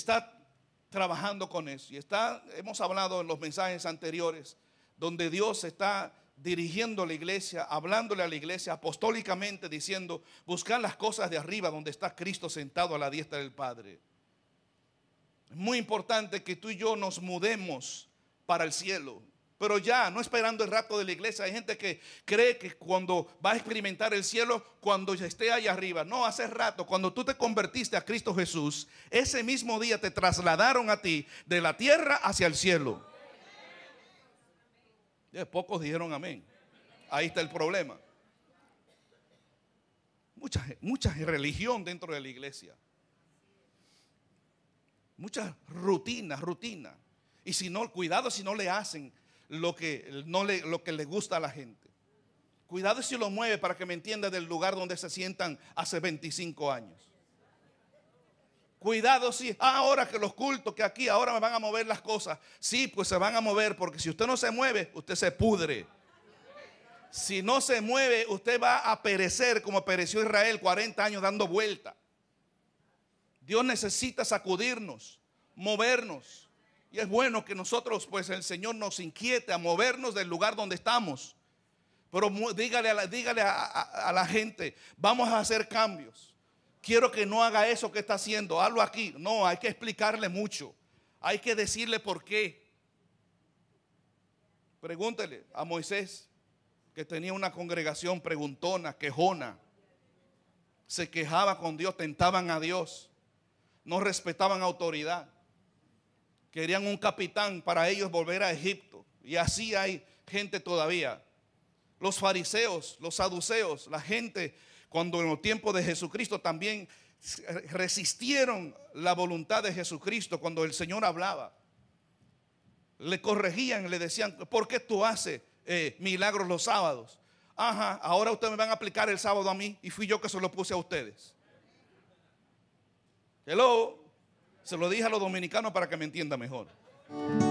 está trabajando con eso. Y está, hemos hablado en los mensajes anteriores, donde Dios está dirigiendo a la iglesia, hablándole a la iglesia apostólicamente, diciendo, buscar las cosas de arriba donde está Cristo sentado a la diestra del Padre. Es muy importante que tú y yo nos mudemos para el cielo pero ya, no esperando el rato de la iglesia. Hay gente que cree que cuando va a experimentar el cielo, cuando ya esté allá arriba. No, hace rato, cuando tú te convertiste a Cristo Jesús, ese mismo día te trasladaron a ti de la tierra hacia el cielo. pocos dijeron amén. Ahí está el problema. Mucha, mucha religión dentro de la iglesia. Muchas rutinas, rutina. Y si no, cuidado si no le hacen lo que, no le, lo que le gusta a la gente. Cuidado si lo mueve para que me entienda del lugar donde se sientan hace 25 años. Cuidado si ah, ahora que los cultos que aquí ahora me van a mover las cosas. Sí, pues se van a mover porque si usted no se mueve, usted se pudre. Si no se mueve, usted va a perecer como pereció Israel 40 años dando vuelta. Dios necesita sacudirnos, movernos. Y es bueno que nosotros, pues el Señor nos inquiete a movernos del lugar donde estamos. Pero dígale a la, dígale a, la gente, vamos a hacer cambios. Quiero que no haga eso que está haciendo, hazlo aquí. No, hay que explicarle mucho. Hay que decirle por qué. Pregúntele a Moisés, que tenía una congregación preguntona, quejona. Se quejaba con Dios, tentaban a Dios. No respetaban autoridad. Querían un capitán para ellos volver a Egipto. Y así hay gente todavía. Los fariseos, los saduceos, la gente cuando en los tiempos de Jesucristo también resistieron la voluntad de Jesucristo cuando el Señor hablaba. Le corregían, le decían, ¿por qué tú haces eh, milagros los sábados? Ajá, ahora ustedes me van a aplicar el sábado a mí y fui yo que se lo puse a ustedes. Hello. Se lo dije a los dominicanos para que me entienda mejor.